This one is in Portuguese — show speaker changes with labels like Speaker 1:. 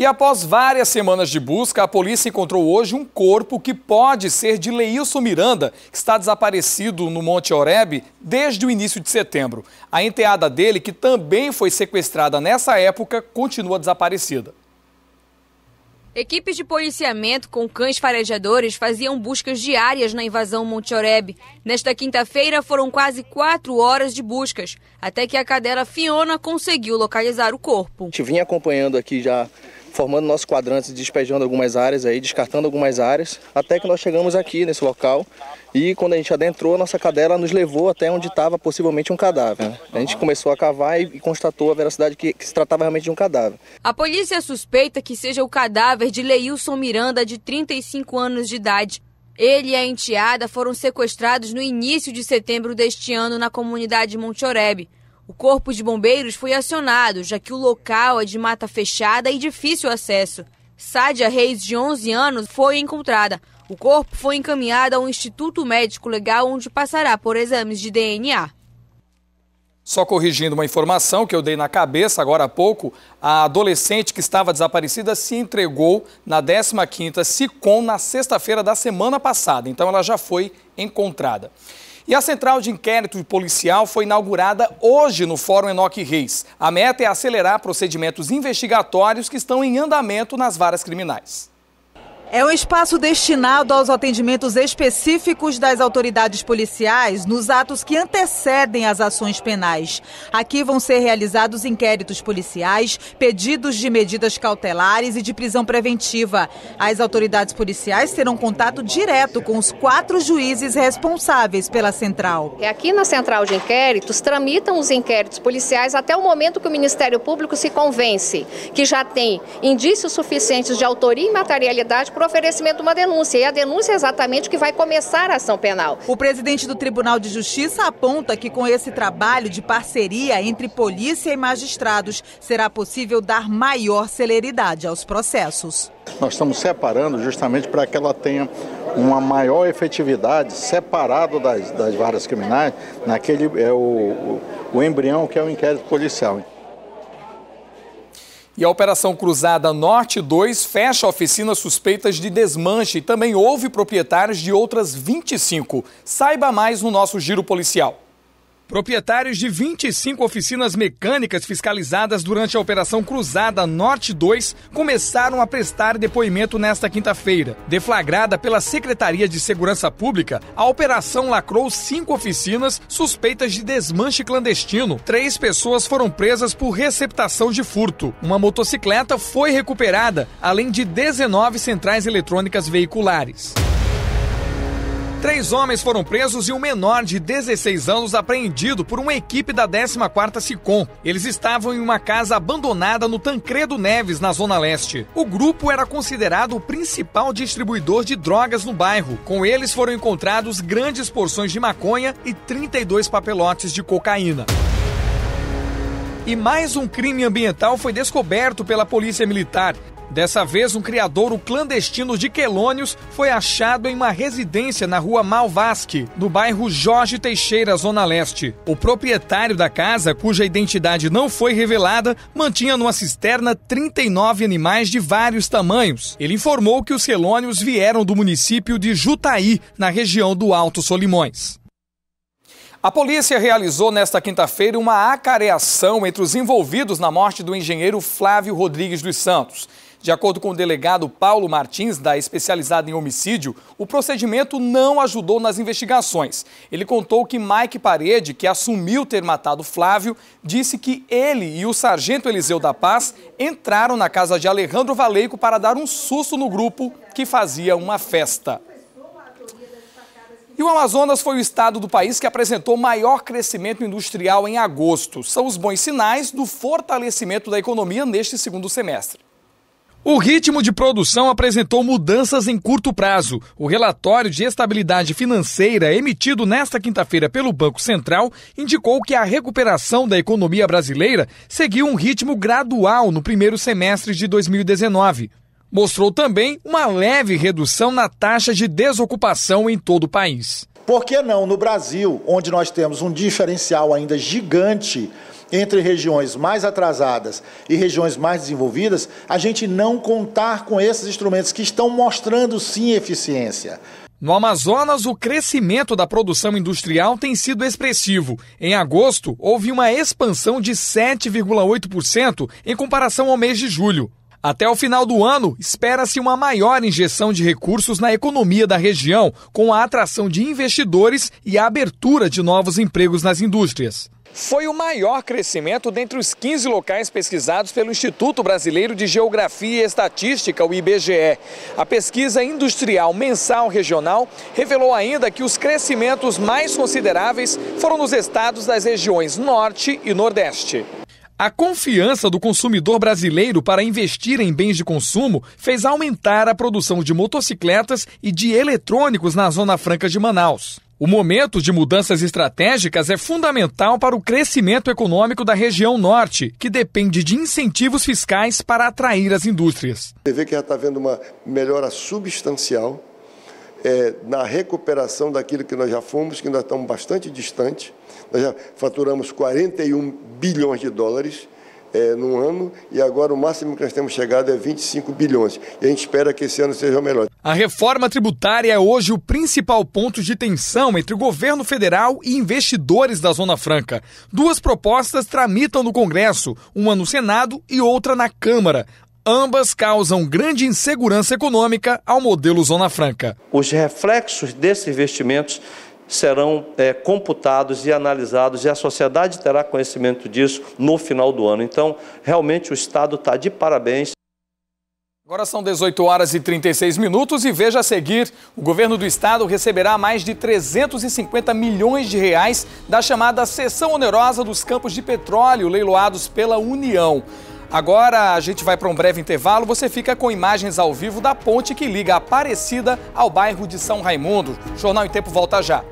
Speaker 1: E após várias semanas de busca, a polícia encontrou hoje um corpo que pode ser de Leilson Miranda, que está desaparecido no Monte Oreb desde o início de setembro. A enteada dele, que também foi sequestrada nessa época, continua desaparecida. Equipes de policiamento com cães farejadores faziam buscas diárias na invasão Monte Oreb. Nesta quinta-feira foram quase quatro horas de buscas, até que a cadela Fiona conseguiu localizar o corpo. A gente vinha acompanhando aqui já formando nossos quadrantes, despejando algumas áreas aí, descartando algumas áreas, até que nós chegamos aqui nesse local e quando a gente adentrou, a nossa cadela nos levou até onde estava possivelmente um cadáver. Né? A gente começou a cavar e, constatou a veracidade que, que se tratava realmente de um cadáver. A polícia suspeita que seja o cadáver de Leilson Miranda, de 35 anos de idade. Ele e a enteada foram sequestrados no início de setembro deste ano na comunidade Monte Oreb. O corpo de bombeiros foi acionado, já que o local é de mata fechada e difícil acesso. Sádia Reis, de 11 anos, foi encontrada. O corpo foi encaminhado a um Instituto Médico Legal, onde passará por exames de DNA. Só corrigindo uma informação que eu dei na cabeça agora há pouco, a adolescente que estava desaparecida se entregou na 15ª SICOM na sexta-feira da semana passada, então ela já foi encontrada. E a central de inquérito policial foi inaugurada hoje no Fórum Enoque Reis. A meta é acelerar procedimentos investigatórios que estão em andamento nas varas criminais. É um espaço destinado aos atendimentos específicos das autoridades policiais nos atos que antecedem as ações penais. Aqui vão ser realizados inquéritos policiais, pedidos de medidas cautelares e de prisão preventiva. As autoridades policiais terão contato direto com os quatro juízes responsáveis pela central. É aqui na central de inquéritos tramitam os inquéritos policiais até o momento que o Ministério Público se convence que já tem indícios suficientes de autoria e materialidade para o oferecimento de uma denúncia. E a denúncia é exatamente o que vai começar a ação penal. O presidente do Tribunal de Justiça aponta que com esse trabalho de parceria entre polícia e magistrados, será possível dar maior celeridade aos processos. Nós estamos separando justamente para que ela tenha uma maior efetividade separado das, das varas criminais naquele é o, o, o embrião que é o inquérito policial. E a Operação Cruzada Norte 2 fecha oficinas suspeitas de desmanche e também houve proprietários de outras 25. Saiba mais no nosso giro policial. Proprietários de 25 oficinas mecânicas fiscalizadas durante a Operação Cruzada Norte 2 começaram a prestar depoimento nesta quinta-feira. Deflagrada pela Secretaria de Segurança Pública, a operação lacrou cinco oficinas suspeitas de desmanche clandestino. Três pessoas foram presas por receptação de furto. Uma motocicleta foi recuperada, além de 19 centrais eletrônicas veiculares. Três homens foram presos e um menor de 16 anos apreendido por uma equipe da 14ª SICOM. Eles estavam em uma casa abandonada no Tancredo Neves, na Zona Leste. O grupo era considerado o principal distribuidor de drogas no bairro. Com eles foram encontrados grandes porções de maconha e 32 papelotes de cocaína. E mais um crime ambiental foi descoberto pela Polícia Militar. Dessa vez, um criadouro clandestino de quelônios foi achado em uma residência na rua Malvasque, no bairro Jorge Teixeira, Zona Leste. O proprietário da casa, cuja identidade não foi revelada, mantinha numa cisterna 39 animais de vários tamanhos. Ele informou que os quelônios vieram do município de Jutaí, na região do Alto Solimões. A polícia realizou nesta quinta-feira uma acareação entre os envolvidos na morte do engenheiro Flávio Rodrigues dos Santos. De acordo com o delegado Paulo Martins, da especializada em homicídio, o procedimento não ajudou nas investigações. Ele contou que Mike Parede, que assumiu ter matado Flávio, disse que ele e o sargento Eliseu da Paz entraram na casa de Alejandro Valeico para dar um susto no grupo que fazia uma festa. E o Amazonas foi o estado do país que apresentou maior crescimento industrial em agosto. São os bons sinais do fortalecimento da economia neste segundo semestre. O ritmo de produção apresentou mudanças em curto prazo. O relatório de estabilidade financeira emitido nesta quinta-feira pelo Banco Central indicou que a recuperação da economia brasileira seguiu um ritmo gradual no primeiro semestre de 2019. Mostrou também uma leve redução na taxa de desocupação em todo o país. Por que não no Brasil, onde nós temos um diferencial ainda gigante entre regiões mais atrasadas e regiões mais desenvolvidas, a gente não contar com esses instrumentos que estão mostrando sim eficiência. No Amazonas, o crescimento da produção industrial tem sido expressivo. Em agosto, houve uma expansão de 7,8% em comparação ao mês de julho. Até o final do ano, espera-se uma maior injeção de recursos na economia da região, com a atração de investidores e a abertura de novos empregos nas indústrias foi o maior crescimento dentre os 15 locais pesquisados pelo Instituto Brasileiro de Geografia e Estatística, o IBGE. A pesquisa industrial mensal regional revelou ainda que os crescimentos mais consideráveis foram nos estados das regiões Norte e Nordeste. A confiança do consumidor brasileiro para investir em bens de consumo fez aumentar a produção de motocicletas e de eletrônicos na Zona Franca de Manaus. O momento de mudanças estratégicas é fundamental para o crescimento econômico da região norte, que depende de incentivos fiscais para atrair as indústrias. Você vê que já está havendo uma melhora substancial é, na recuperação daquilo que nós já fomos, que nós estamos bastante distante. Nós já faturamos 41 bilhões de dólares é, ano e agora o máximo que nós temos chegado é 25 bilhões. E a gente espera que esse ano seja o melhor. A reforma tributária é hoje o principal ponto de tensão entre o governo federal e investidores da Zona Franca. Duas propostas tramitam no Congresso, uma no Senado e outra na Câmara. Ambas causam grande insegurança econômica ao modelo Zona Franca. Os reflexos desses investimentos serão é, computados e analisados, e a sociedade terá conhecimento disso no final do ano. Então, realmente, o Estado está de parabéns. Agora são 18 horas e 36 minutos e veja a seguir, o governo do estado receberá mais de 350 milhões de reais da chamada seção onerosa dos campos de petróleo leiloados pela União. Agora a gente vai para um breve intervalo. Você fica com imagens ao vivo da ponte que liga a Aparecida ao bairro de São Raimundo. Jornal em Tempo volta já.